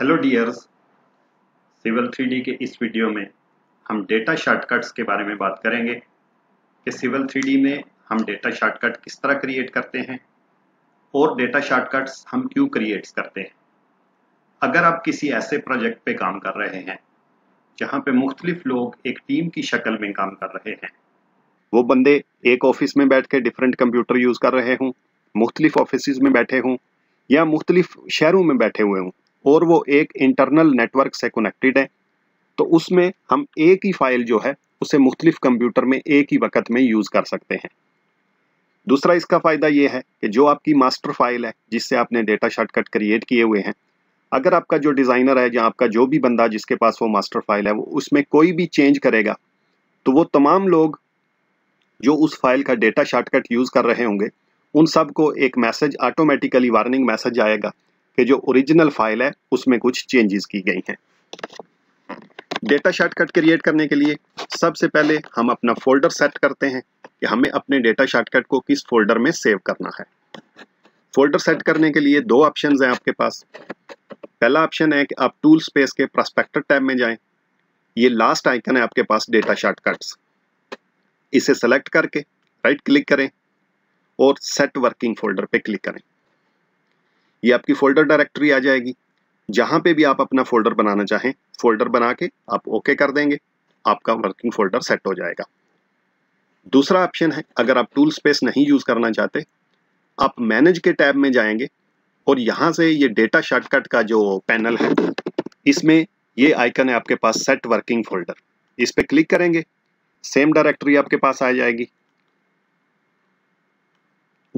hello dears civil three के इस video में हम डेटा शॉर्टकट्स के बारे में बात करेंगे कि सिविल थ्री में हम डेटा शॉर्टकट किस तरह क्रिएट करते हैं और डेटा शॉर्टकट्स हम क्यों क्रिएट्स करते हैं अगर आप किसी ऐसे प्रोजेक्ट पे काम कर रहे हैं जहाँ पे मुख्तलिफ लोग एक टीम की शक्ल में काम कर रहे हैं वो बंदे एक ऑफिस में बैठ के डिफरेंट कंप्यूटर यूज़ कर रहे हों मुख्तलिफ ऑफिस में बैठे हों या मुख्तलिफ शहरों में बैठे हुए हों और वो एक इंटरनल नेटवर्क से कनेक्टेड है तो उसमें हम एक ही फाइल जो है उसे मुख्तलिफ कंप्यूटर में एक ही वक्त में यूज़ कर सकते हैं दूसरा इसका फ़ायदा ये है कि जो आपकी मास्टर फाइल है जिससे आपने डेटा शॉर्टकट क्रिएट किए हुए हैं अगर आपका जो डिज़ाइनर है या आपका जो भी बंदा जिसके पास वो मास्टर फाइल है वो उसमें कोई भी चेंज करेगा तो वो तमाम लोग जो उस फाइल का डेटा शॉर्टकट यूज़ कर रहे होंगे उन सब को एक मैसेज ऑटोमेटिकली वार्निंग मैसेज आएगा कि जो ओरिजिनल फाइल है उसमें कुछ चेंजेस की गई हैं डेटा शॉर्टकट क्रिएट करने के लिए सबसे पहले हम अपना फोल्डर सेट करते हैं कि हमें अपने डेटा शॉर्टकट को किस फोल्डर में सेव करना है फोल्डर सेट करने के लिए दो ऑप्शन हैं आपके पास पहला ऑप्शन है कि आप टूल स्पेस के प्रोस्पेक्टर टैब में जाएं ये लास्ट आइकन है आपके पास डेटा शॉर्टकट्स इसे सेलेक्ट करके राइट क्लिक करें और सेट वर्किंग फोल्डर पे क्लिक करें ये आपकी फोल्डर डायरेक्टरी आ जाएगी जहाँ पे भी आप अपना फोल्डर बनाना चाहें फोल्डर बना के आप ओके कर देंगे आपका वर्किंग फोल्डर सेट हो जाएगा दूसरा ऑप्शन है अगर आप टूल स्पेस नहीं यूज़ करना चाहते आप मैनेज के टैब में जाएंगे और यहाँ से ये डेटा शॉर्टकट का जो पैनल है इसमें ये आइकन है आपके पास सेट वर्किंग फोल्डर इस पर क्लिक करेंगे सेम डायरेक्टरी आपके पास आ जाएगी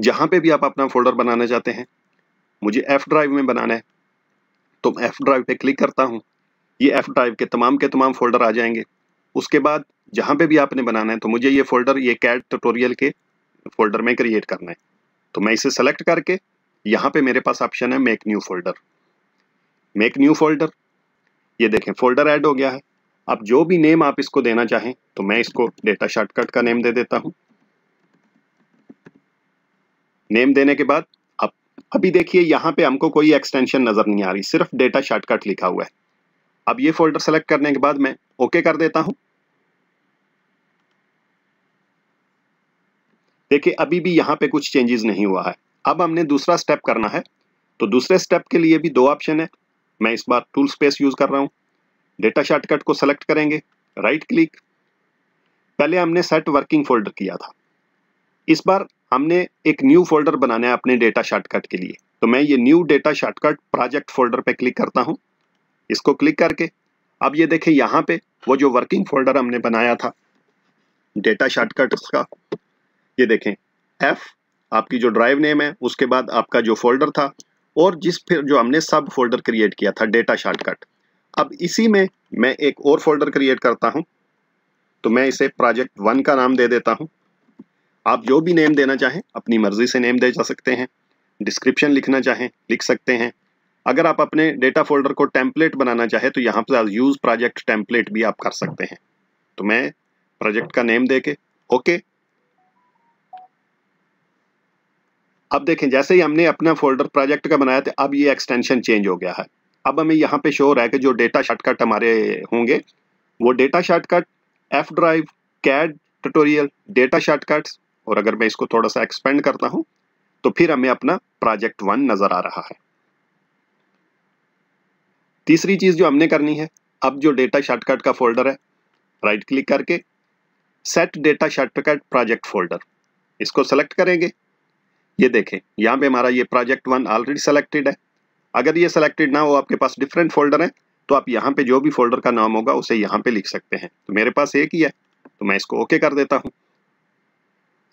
जहाँ पे भी आप अपना फोल्डर बनाना चाहते हैं मुझे एफ़ ड्राइव में बनाना है तो एफ़ ड्राइव पे क्लिक करता हूँ ये एफ़ ड्राइव के तमाम के तमाम फ़ोल्डर आ जाएंगे उसके बाद जहाँ पे भी आपने बनाना है तो मुझे ये फ़ोल्डर ये कैट ट्यूटोरियल के फ़ोल्डर में क्रिएट करना है तो मैं इसे सेलेक्ट करके यहाँ पे मेरे पास ऑप्शन है make new folder make new folder ये देखें फोल्डर ऐड हो गया है अब जो भी नेम आप इसको देना चाहें तो मैं इसको डेटा शॉर्टकट का नेम दे देता हूँ नेम देने के बाद अभी देखिए यहाँ पे हमको कोई एक्सटेंशन नज़र नहीं आ रही सिर्फ डेटा शॉर्टकट लिखा हुआ है अब ये फोल्डर सेलेक्ट करने के बाद मैं ओके कर देता हूं देखिए अभी भी यहाँ पे कुछ चेंजेस नहीं हुआ है अब हमने दूसरा स्टेप करना है तो दूसरे स्टेप के लिए भी दो ऑप्शन है मैं इस बार टूल स्पेस यूज़ कर रहा हूं डेटा शॉर्टकट को सेलेक्ट करेंगे राइट क्लिक पहले हमने सेट वर्किंग फोल्डर किया था इस बार हमने एक न्यू फोल्डर बनाना है अपने डेटा शॉर्टकट के लिए तो मैं ये new data shortcut project folder पे क्लिक करता हूँ इसको क्लिक करके अब ये देखें यहाँ पे वो जो वर्किंग फोल्डर हमने बनाया था डेटा शॉर्टकट का ये देखें एफ आपकी जो ड्राइव नेम है उसके बाद आपका जो फोल्डर था और जिस फिर जो हमने सब फोल्डर क्रिएट किया था डेटा शॉर्टकट अब इसी में मैं एक और फोल्डर क्रिएट करता हूँ तो मैं इसे प्रोजेक्ट वन का नाम दे देता हूँ आप जो भी नेम देना चाहें अपनी मर्ज़ी से नेम दे जा सकते हैं डिस्क्रिप्शन लिखना चाहें लिख सकते हैं अगर आप अपने डेटा फोल्डर को टेम्पलेट बनाना चाहें तो यहाँ पर यूज़ प्रोजेक्ट टेम्पलेट भी आप कर सकते हैं तो मैं प्रोजेक्ट का नेम दे के ओके अब देखें जैसे ही हमने अपना फोल्डर प्रोजेक्ट का बनाया था अब ये एक्सटेंशन चेंज हो गया है अब हमें यहाँ पे शो रहा है कि जो डेटा शॉर्टकट हमारे होंगे वो data shortcut F drive CAD tutorial data shortcuts और अगर मैं इसको थोड़ा सा एक्सपेंड करता हूं तो फिर हमें अपना प्रोजेक्ट वन नज़र आ रहा है तीसरी चीज़ जो हमने करनी है अब जो डेटा शॉर्टकट का फोल्डर है राइट क्लिक करके set data shortcut project folder इसको सेलेक्ट करेंगे ये देखें यहां पे हमारा ये प्रोजेक्ट वन ऑलरेडी सेलेक्टेड है अगर ये सेलेक्टेड ना हो आपके पास डिफरेंट फोल्डर है तो आप यहां पे जो भी फोल्डर का नाम होगा उसे यहां पे लिख सकते हैं तो मेरे पास एक ही है तो मैं इसको ओके कर देता हूं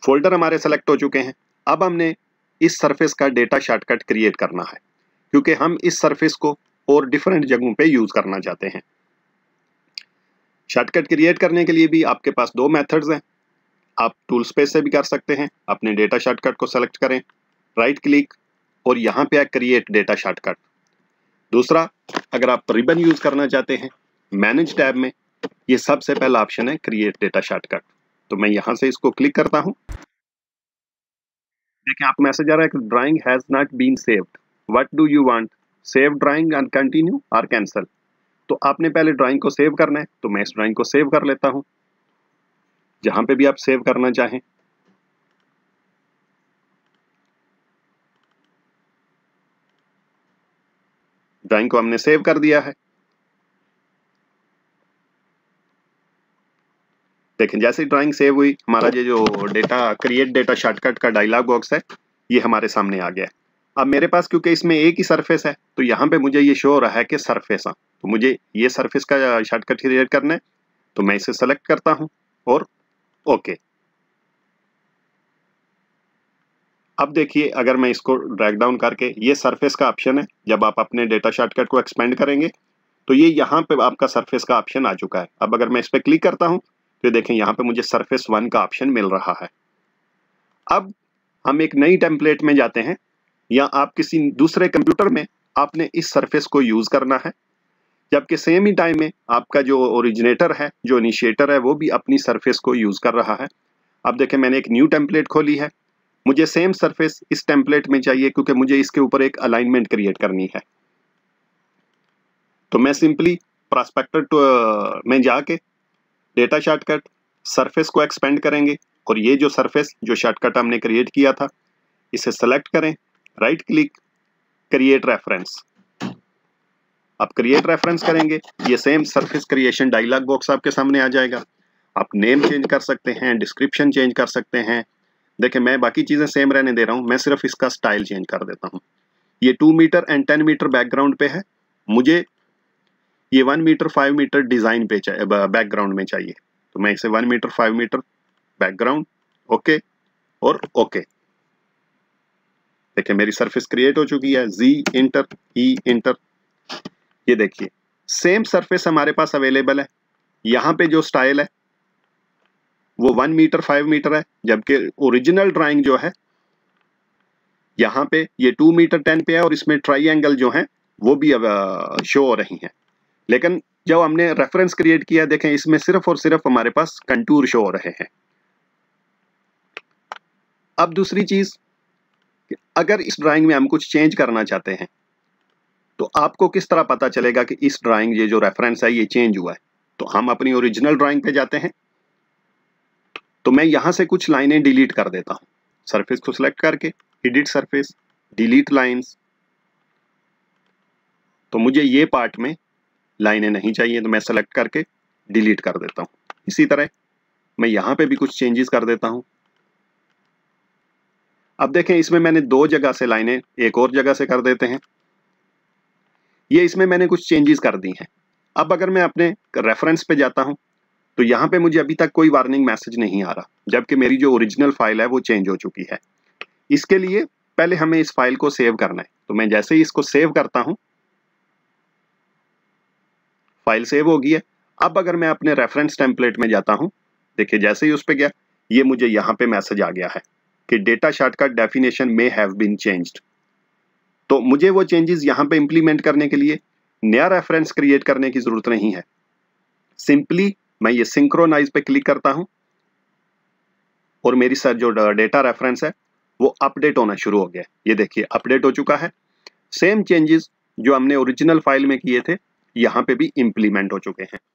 फोल्डर हमारे सेलेक्ट हो चुके हैं अब हमने इस सरफेस का डेटा शॉर्टकट क्रिएट करना है क्योंकि हम इस सरफेस को और डिफरेंट जगहों पे यूज़ करना चाहते हैं शॉर्टकट क्रिएट करने के लिए भी आपके पास दो मेथड्स हैं आप टूल स्पेस से भी कर सकते हैं अपने डेटा शॉर्टकट को सेलेक्ट करें राइट क्लिक और यहाँ पे आए क्रिएट डेटा शॉर्टकट दूसरा अगर आप रिबन यूज़ करना चाहते हैं मैनेज टैब में ये सबसे पहला ऑप्शन है क्रिएट डेटा शॉर्टकट तो मैं यहां से इसको क्लिक करता हूं देखिए आप मैसेज आ रहा है कि drawing has not been saved what do you want save drawing and continue or cancel तो आपने पहले ड्राइंग को सेव करना है तो मैं इस ड्राइंग को सेव कर लेता हूं जहां पे भी आप सेव करना चाहें ड्राइंग को हमने सेव कर दिया है देखें जैसे ड्राइंग सेव हुई हमारा तो- ये जो डेटा क्रिएट डेटा शॉर्टकट का डायलॉग बॉक्स है ये हमारे सामने आ गया है अब मेरे पास क्योंकि इसमें एक ही सरफेस है तो यहाँ पे मुझे ये शो हो रहा है कि सरफेस हाँ तो मुझे ये सरफेस का शॉर्टकट क्रिएट करना है तो मैं इसे सेलेक्ट करता हूँ और ओके अब देखिए अगर मैं इसको ड्रैग डाउन करके ये सरफेस का ऑप्शन है जब आप अपने डेटा शॉर्टकट को एक्सपेंड करेंगे तो ये यहाँ पे आपका सरफेस का ऑप्शन आ चुका है अब अगर मैं इस पर क्लिक करता हूँ तो ये देखें यहाँ पे मुझे सरफेस वन का ऑप्शन मिल रहा है अब हम एक नई टेम्पलेट में जाते हैं या आप किसी दूसरे कंप्यूटर में आपने इस सरफेस को यूज़ करना है जबकि सेम ही टाइम में आपका जो ओरिजिनेटर है जो इनिशिएटर है वो भी अपनी सरफेस को यूज़ कर रहा है अब देखें मैंने एक न्यू टेम्पलेट खोली है मुझे सेम सरफेस इस टेम्पलेट में चाहिए क्योंकि मुझे इसके ऊपर एक अलाइनमेंट क्रिएट करनी है तो मैं सिंपली प्रॉस्पेक्टर में जाके डेटा शॉर्टकट सरफेस को एक्सपेंड करेंगे और ये जो सरफेस जो शॉर्टकट हमने क्रिएट किया था इसे सेलेक्ट करें राइट क्लिक क्रिएट रेफरेंस आप क्रिएट रेफरेंस करेंगे ये same surface creation dialog box आपके सामने आ जाएगा आप नेम चेंज कर सकते हैं डिस्क्रिप्शन चेंज कर सकते हैं देखिए मैं बाकी चीज़ें सेम रहने दे रहा हूँ मैं सिर्फ इसका स्टाइल चेंज कर देता हूँ ये two metre and ten metre background पे है मुझे ये one metre five metre design पे बैकग्राउंड में चाहिए तो मैं इसे one metre five metre background okay और ओके देखिए मेरी सरफेस क्रिएट हो चुकी है जी इंटर ई इंटर ये देखिए सेम सरफेस हमारे पास अवेलेबल है यहाँ पे जो स्टाइल है वो वन मीटर फाइव मीटर है जबकि ओरिजिनल ड्राइंग जो है यहाँ पे ये टू मीटर टेन पे है और इसमें ट्राई एंगल जो है वो भी अब शो हो रही हैं लेकिन जब हमने रेफरेंस क्रिएट किया देखें इसमें सिर्फ और सिर्फ हमारे पास कंटूर शो हो रहे हैं अब दूसरी चीज़ अगर इस ड्राइंग में हम कुछ चेंज करना चाहते हैं तो आपको किस तरह पता चलेगा कि इस ड्राइंग ये जो रेफरेंस है ये चेंज हुआ है तो हम अपनी ओरिजिनल ड्राइंग पे जाते हैं तो मैं यहां से कुछ लाइनें डिलीट कर देता हूँ सरफेस को सिलेक्ट करके एडिट सरफेस डिलीट लाइंस तो मुझे ये पार्ट में लाइनें नहीं चाहिए तो मैं सेलेक्ट करके डिलीट कर देता हूँ इसी तरह मैं यहाँ पे भी कुछ चेंजेस कर देता हूँ अब देखें इसमें मैंने दो जगह से लाइनें एक और जगह से कर देते हैं ये इसमें मैंने कुछ चेंजेस कर दी हैं अब अगर मैं अपने रेफरेंस पे जाता हूँ तो यहाँ पे मुझे अभी तक कोई वार्निंग मैसेज नहीं आ रहा जबकि मेरी जो ओरिजिनल फाइल है वो चेंज हो चुकी है इसके लिए पहले हमें इस फाइल को सेव करना है तो मैं जैसे ही इसको सेव करता हूँ फाइल सेव हो गई है अब अगर मैं अपने रेफरेंस टेम्पलेट में जाता हूँ देखिए जैसे ही उस पर गया ये मुझे यहाँ पे मैसेज आ गया है कि डेटा शार्ट का definition may have been changed तो मुझे वो चेंजेस यहाँ पे इंप्लीमेंट करने के लिए नया रेफरेंस क्रिएट करने की ज़रूरत नहीं है सिंपली मैं ये सिंक्रोनाइज पे क्लिक करता हूँ और मेरी सर जो डेटा रेफरेंस है वो अपडेट होना शुरू हो गया ये देखिए अपडेट हो चुका है सेम चेंजेस जो हमने ओरिजिनल फाइल में किए थे यहां पे भी इंप्लीमेंट हो चुके हैं